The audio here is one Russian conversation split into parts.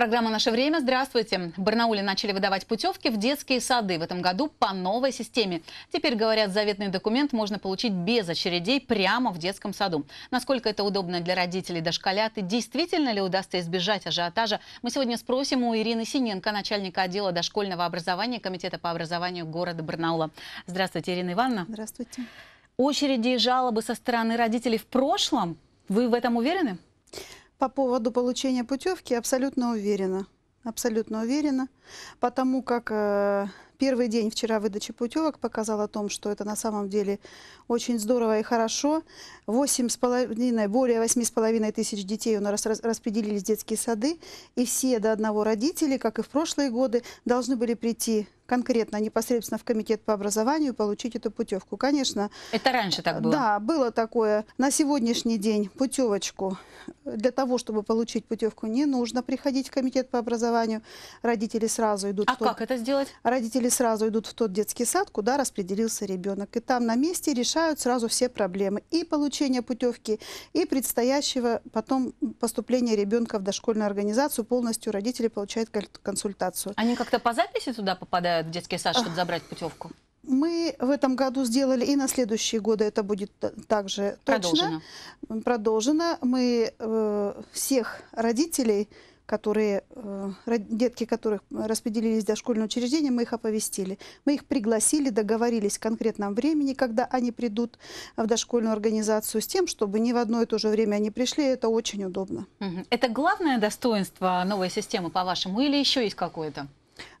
программа «Наше время». Здравствуйте. В Барнауле начали выдавать путевки в детские сады в этом году по новой системе. Теперь, говорят, заветный документ можно получить без очередей прямо в детском саду. Насколько это удобно для родителей дошколят и действительно ли удастся избежать ажиотажа, мы сегодня спросим у Ирины Синенко, начальника отдела дошкольного образования Комитета по образованию города Барнаула. Здравствуйте, Ирина Ивановна. Здравствуйте. Очереди и жалобы со стороны родителей в прошлом. Вы в этом уверены? По поводу получения путевки абсолютно уверена. Абсолютно уверена, потому как э, первый день вчера выдачи путевок показал о том, что это на самом деле очень здорово и хорошо. 8,5, более 8,5 тысяч детей у нас распределились в детские сады, и все до одного родители, как и в прошлые годы, должны были прийти конкретно непосредственно в комитет по образованию получить эту путевку. Конечно. Это раньше так э, было? Да, было такое. На сегодняшний день путевочку э, для того, чтобы получить путевку, не нужно приходить в комитет по образованию. Родители сразу идут. А в тот... как это сделать? Родители сразу идут в тот детский сад, куда распределился ребенок. И там на месте решают сразу все проблемы. И получение путевки, и предстоящего потом поступления ребенка в дошкольную организацию. Полностью родители получают консультацию. Они как-то по записи туда попадают? поступает э, в детский сад, чтобы забрать путевку? Мы в этом году сделали, и на следующие годы это будет также точно продолжено. продолжено. Мы э, всех родителей, которые, э, детки которых распределились в дошкольное учреждение, мы их оповестили. Мы их пригласили, договорились в конкретном времени, когда они придут в дошкольную организацию, с тем, чтобы не в одно и то же время они пришли. Это очень удобно. Это главное достоинство новой системы, по-вашему, или еще есть какое-то?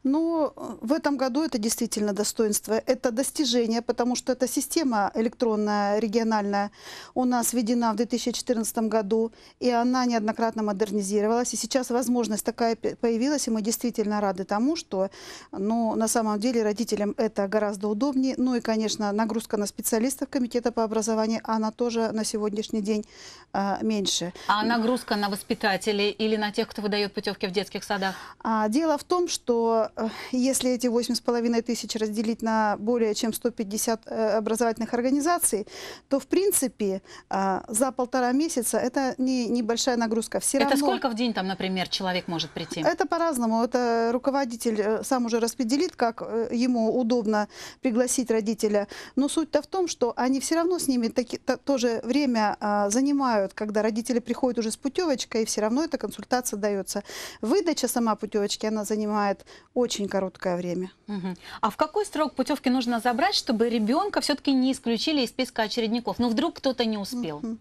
Ну, в этом году это действительно достоинство, это достижение, потому что эта система электронная, региональная, у нас введена в 2014 году, и она неоднократно модернизировалась. И сейчас возможность такая появилась, и мы действительно рады тому, что ну, на самом деле родителям это гораздо удобнее. Ну и, конечно, нагрузка на специалистов комитета по образованию, она тоже на сегодняшний день а, меньше. А нагрузка на воспитателей или на тех, кто выдает путевки в детских садах? А, дело в том, что Э, если эти 8,5 тысяч разделить на более чем 150 э, образовательных организаций, то, в принципе, э, за полтора месяца это не небольшая нагрузка. Все это равно... сколько в день, там, например, человек может прийти? Это по-разному. Это руководитель сам уже распределит, как ему удобно пригласить родителя. Но суть-то в том, что они все равно с ними таки, то, тоже время а, занимают, когда родители приходят уже с путевочкой, и все равно эта консультация дается. Выдача сама путевочки, она занимает очень короткое время. Угу. А в какой срок путевки нужно забрать, чтобы ребенка все-таки не исключили из списка очередников? Ну, вдруг кто-то не успел. Угу.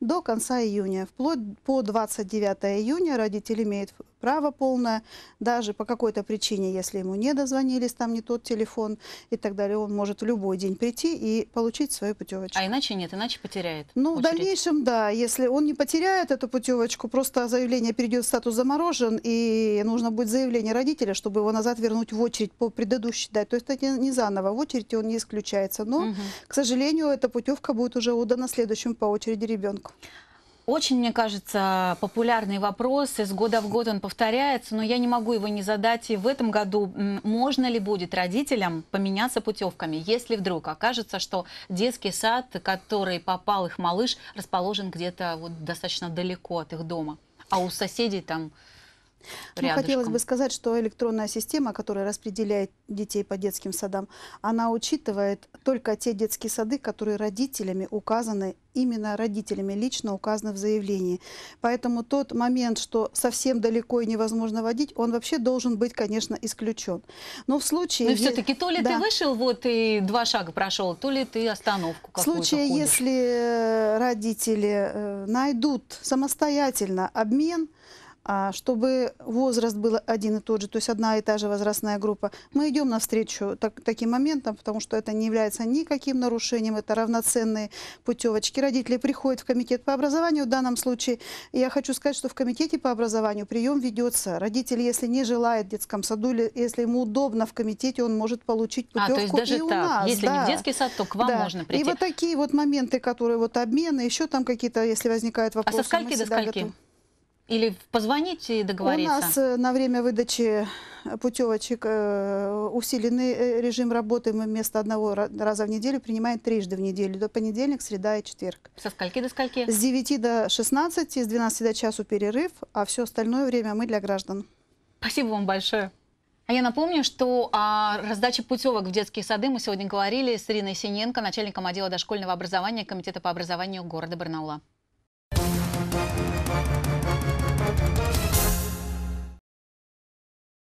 До конца июня, вплоть по 29 июня родитель имеет право полное, даже по какой-то причине, если ему не дозвонились, там не тот телефон и так далее, он может в любой день прийти и получить свою путевочку. А иначе нет, иначе потеряет. Ну, очередь. в дальнейшем, да, если он не потеряет эту путевочку, просто заявление перейдет в статус заморожен, и нужно будет заявление родителя, чтобы его назад вернуть в очередь по предыдущей дате. То есть это не заново, в очереди он не исключается. Но, угу. к сожалению, эта путевка будет уже удана следующему по очереди ребенку. Очень, мне кажется, популярный вопрос. Из года в год он повторяется, но я не могу его не задать и в этом году. Можно ли будет родителям поменяться путевками, если вдруг окажется, что детский сад, который попал их малыш, расположен где-то вот достаточно далеко от их дома, а у соседей там ну, рядышком. Ну, хотелось бы сказать, что электронная система, которая распределяет детей по детским садам, она учитывает только те детские сады, которые родителями указаны, именно родителями лично указаны в заявлении. Поэтому тот момент, что совсем далеко и невозможно водить, он вообще должен быть, конечно, исключен. Но в случае... Но ну все-таки то ли да. ты вышел, вот и два шага прошел, то ли ты остановку В случае, если э, родители э, найдут самостоятельно обмен, а чтобы возраст был один и тот же, то есть одна и та же возрастная группа. Мы идем навстречу так, таким моментам, потому что это не является никаким нарушением, это равноценные путевочки. Родители приходят в комитет по образованию. В данном случае я хочу сказать, что в комитете по образованию прием ведется. Родитель, если не желает в детском саду, или если ему удобно в комитете, он может получить путевку а, то есть даже и так. у нас. Если да. не в детский сад, то к вам да. можно прийти. И вот такие вот моменты, которые вот обмены, еще там какие-то, если возникают вопросы. А со скольки до скольки? Готовы. Или позвонить и договориться? У нас э, на время выдачи э, путевочек э, усиленный режим работы. Мы вместо одного раза в неделю принимаем трижды в неделю. До понедельник, среда и четверг. Со скольки до скольки? С 9 до 16, с 12 до часу перерыв, а все остальное время мы для граждан. Спасибо вам большое. А я напомню, что о раздаче путевок в детские сады мы сегодня говорили с Ириной Синенко, начальником отдела дошкольного образования Комитета по образованию города Барнаула.